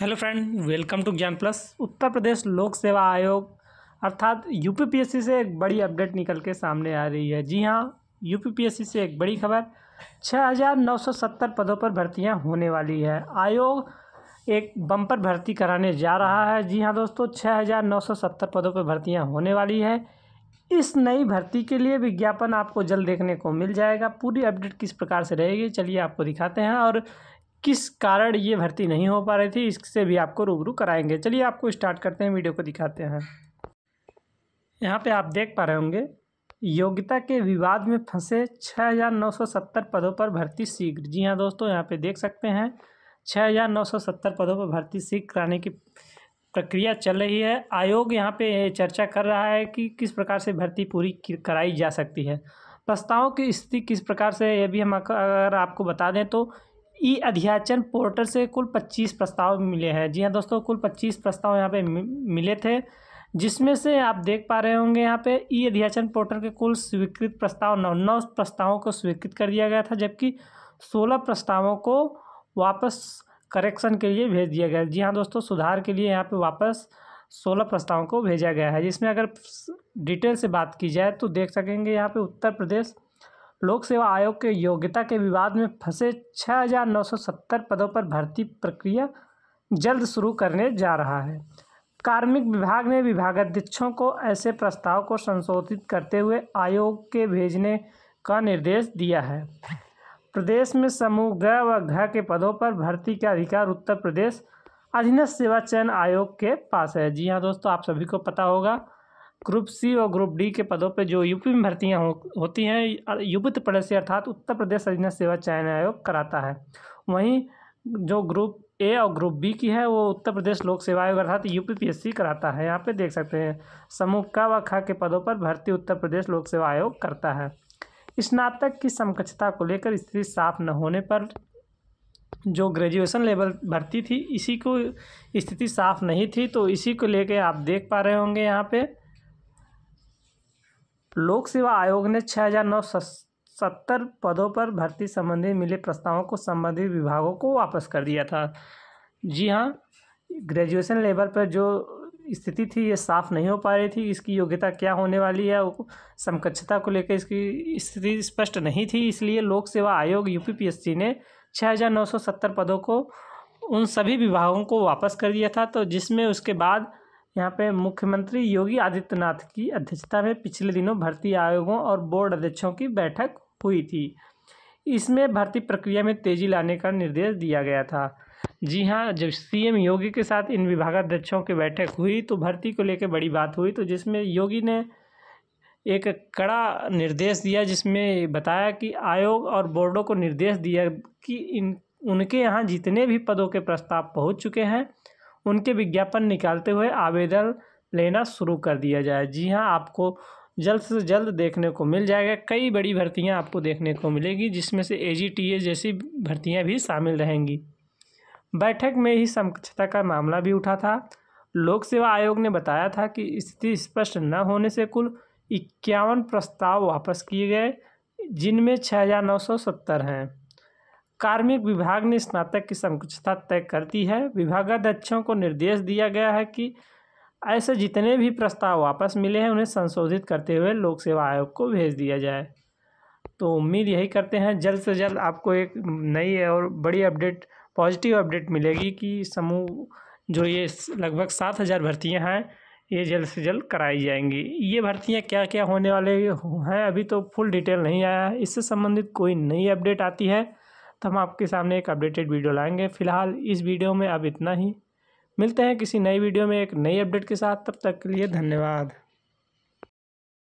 hello friend welcome to Gyan plus Uttar Pradesh लोक सेवा आयोग अर्थात यूपीपीएससी से एक बड़ी अपडेट निकल के सामने आ रही है जी हाँ यूपीपीएससी से एक बड़ी खबर 6,970 पदों पर भर्तियां होने वाली है आयोग एक बम्पर भर्ती कराने जा रहा है जी हाँ दोस्तों 6,970 पदों पर भर्तियाँ होने वाली है इस नई भर्ती के लिए विज्ञापन आपको जल्द देखने को मिल जाएगा पूरी अपडेट किस प्रकार से रहेगी चलिए आपको दिखाते हैं और किस कारण ये भर्ती नहीं हो पा रही थी इससे भी आपको रूबरू कराएंगे चलिए आपको स्टार्ट करते हैं वीडियो को दिखाते हैं यहाँ पे आप देख पा रहे होंगे योग्यता के विवाद में फंसे 6,970 पदों पर भर्ती शीघ्र जी हाँ दोस्तों यहाँ पे देख सकते हैं 6,970 पदों पर भर्ती शीघ्र कराने की प्रक्रिया चल रही है आयोग यहाँ पे चर्चा कर रहा है कि किस प्रकार से भर्ती पूरी कराई जा सकती है प्रस्तावों की स्थिति किस प्रकार से ये भी हम अगर आपको बता दें तो ई अध्याचन पोर्टल से कुल पच्चीस प्रस्ताव मिले हैं जी हाँ दोस्तों कुल पच्चीस प्रस्ताव यहाँ पे मिले थे जिसमें से आप देख पा रहे होंगे यहाँ पे ई अध्याचन पोर्टल के कुल स्वीकृत प्रस्ताव नौ नौ प्रस्तावों को स्वीकृत कर दिया गया था जबकि सोलह प्रस्तावों को वापस करेक्शन के लिए भेज दिया गया जी हाँ दोस्तों सुधार के लिए यहाँ पे वापस सोलह प्रस्तावों को भेजा गया है जिसमें अगर डिटेल से बात की जाए तो देख सकेंगे यहाँ पर उत्तर प्रदेश लोक सेवा आयोग के योग्यता के विवाद में फंसे 6,970 पदों पर भर्ती प्रक्रिया जल्द शुरू करने जा रहा है कार्मिक विभाग ने विभागाध्यक्षों को ऐसे प्रस्ताव को संशोधित करते हुए आयोग के भेजने का निर्देश दिया है प्रदेश में समूह ग व घ के पदों पर भर्ती का अधिकार उत्तर प्रदेश अधीनस्थ सेवा चयन आयोग के पास है जी हाँ दोस्तों आप सभी को पता होगा ग्रुप सी और ग्रुप डी के पदों पर जो यूपी में भर्तियाँ हो, होती हैं युवित प्रदेश अर्थात उत्तर प्रदेश अधीन सेवा चयन आयोग कराता है वहीं जो ग्रुप ए और ग्रुप बी की है वो उत्तर प्रदेश लोक सेवा आयोग अर्थात यूपीपीएससी कराता है यहाँ पे देख सकते हैं समूह का व खा के पदों पर भर्ती उत्तर प्रदेश लोक सेवा आयोग करता है स्नातक की समकक्षता को लेकर स्थिति साफ न होने पर जो ग्रेजुएशन लेवल भर्ती थी इसी को स्थिति साफ नहीं थी तो इसी को लेकर आप देख पा रहे होंगे यहाँ पर लोक सेवा आयोग ने छः हजार नौ सत्तर पदों पर भर्ती संबंधी मिले प्रस्तावों को संबंधित विभागों को वापस कर दिया था जी हाँ ग्रेजुएशन लेवल पर जो स्थिति थी ये साफ नहीं हो पा रही थी इसकी योग्यता क्या होने वाली है समकक्षता को लेकर इसकी स्थिति स्पष्ट नहीं थी इसलिए लोक सेवा आयोग सी ने छः हज़ार नौ सौ सत्तर पदों को उन सभी विभागों को वापस कर दिया था तो जिसमें उसके बाद यहाँ पे मुख्यमंत्री योगी आदित्यनाथ की अध्यक्षता में पिछले दिनों भर्ती आयोगों और बोर्ड अध्यक्षों की बैठक हुई थी इसमें भर्ती प्रक्रिया में तेजी लाने का निर्देश दिया गया था जी हाँ जब सीएम योगी के साथ इन विभागाध्यक्षों की बैठक हुई तो भर्ती को लेकर बड़ी बात हुई तो जिसमें योगी ने एक कड़ा निर्देश दिया जिसमें बताया कि आयोग और बोर्डों को निर्देश दिया कि इन उनके यहाँ जितने भी पदों के प्रस्ताव पहुँच चुके हैं उनके विज्ञापन निकालते हुए आवेदन लेना शुरू कर दिया जाए जी हाँ आपको जल्द से जल्द देखने को मिल जाएगा कई बड़ी भर्तियाँ आपको देखने को मिलेगी जिसमें से ए जैसी भर्तियाँ भी शामिल रहेंगी बैठक में ही समक्षता का मामला भी उठा था लोक सेवा आयोग ने बताया था कि स्थिति स्पष्ट न होने से कुल इक्यावन प्रस्ताव वापस किए गए जिनमें छः हज़ार नौ सौ सत्तर हैं कार्मिक विभाग ने स्नातक की समकक्षता तय कर दी है विभागाध्यक्षों को निर्देश दिया गया है कि ऐसे जितने भी प्रस्ताव वापस मिले हैं उन्हें संशोधित करते हुए लोक सेवा आयोग को भेज दिया जाए तो उम्मीद यही करते हैं जल्द से जल्द आपको एक नई और बड़ी अपडेट पॉजिटिव अपडेट मिलेगी कि समूह जो ये लगभग सात हज़ार भर्तियाँ हैं ये जल्द से जल्द कराई जाएंगी ये भर्तियाँ क्या क्या होने वाले हैं अभी तो फुल डिटेल नहीं आया है इससे संबंधित कोई नई अपडेट आती है तो हम आपके सामने एक अपडेटेड वीडियो लाएंगे फ़िलहाल इस वीडियो में अब इतना ही मिलते हैं किसी नई वीडियो में एक नई अपडेट के साथ तब तक के लिए धन्यवाद